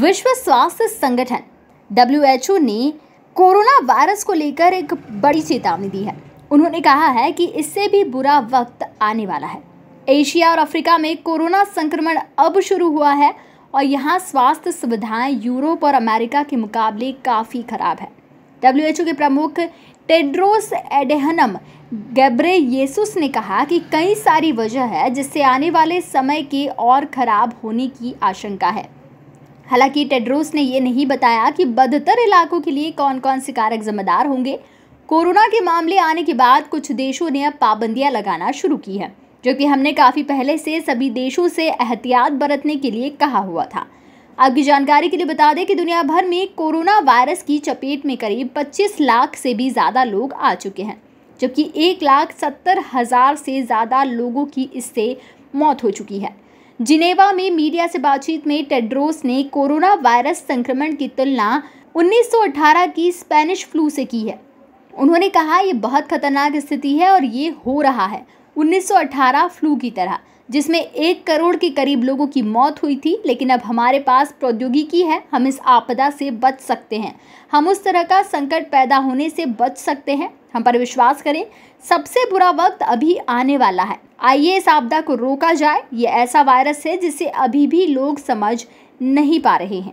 विश्व स्वास्थ्य संगठन डब्ल्यू ने कोरोना वायरस को लेकर एक बड़ी चेतावनी दी है उन्होंने कहा है कि इससे भी बुरा वक्त आने वाला है एशिया और अफ्रीका में कोरोना संक्रमण अब शुरू हुआ है और यहाँ स्वास्थ्य सुविधाएं यूरोप और अमेरिका के मुकाबले काफ़ी खराब है डब्ल्यू के प्रमुख टेड्रोस एडेहनम गैब्रे येसुस ने कहा कि कई सारी वजह है जिससे आने वाले समय के और खराब होने की आशंका है हालांकि टेड्रोस ने ये नहीं बताया कि बदतर इलाकों के लिए कौन कौन से कारक जिम्मेदार होंगे कोरोना के मामले आने के बाद कुछ देशों ने अब पाबंदियां लगाना शुरू की है जो कि हमने काफ़ी पहले से सभी देशों से एहतियात बरतने के लिए कहा हुआ था आपकी जानकारी के लिए बता दें कि दुनिया भर में कोरोना वायरस की चपेट में करीब 25 लाख से भी ज़्यादा लोग आ चुके हैं जबकि एक लाख सत्तर हज़ार से ज़्यादा लोगों की इससे मौत हो चुकी है जिनेवा में मीडिया से बातचीत में टेड्रोस ने कोरोना वायरस संक्रमण की तुलना 1918 की स्पेनिश फ्लू से की है उन्होंने कहा ये बहुत खतरनाक स्थिति है और ये हो रहा है 1918 फ्लू की तरह जिसमें एक करोड़ के करीब लोगों की मौत हुई थी लेकिन अब हमारे पास प्रौद्योगिकी है हम इस आपदा से बच सकते हैं हम उस तरह का संकट पैदा होने से बच सकते हैं हम पर विश्वास करें सबसे बुरा वक्त अभी आने वाला है आइए इस आपदा को रोका जाए ये ऐसा वायरस है जिसे अभी भी लोग समझ नहीं पा रहे हैं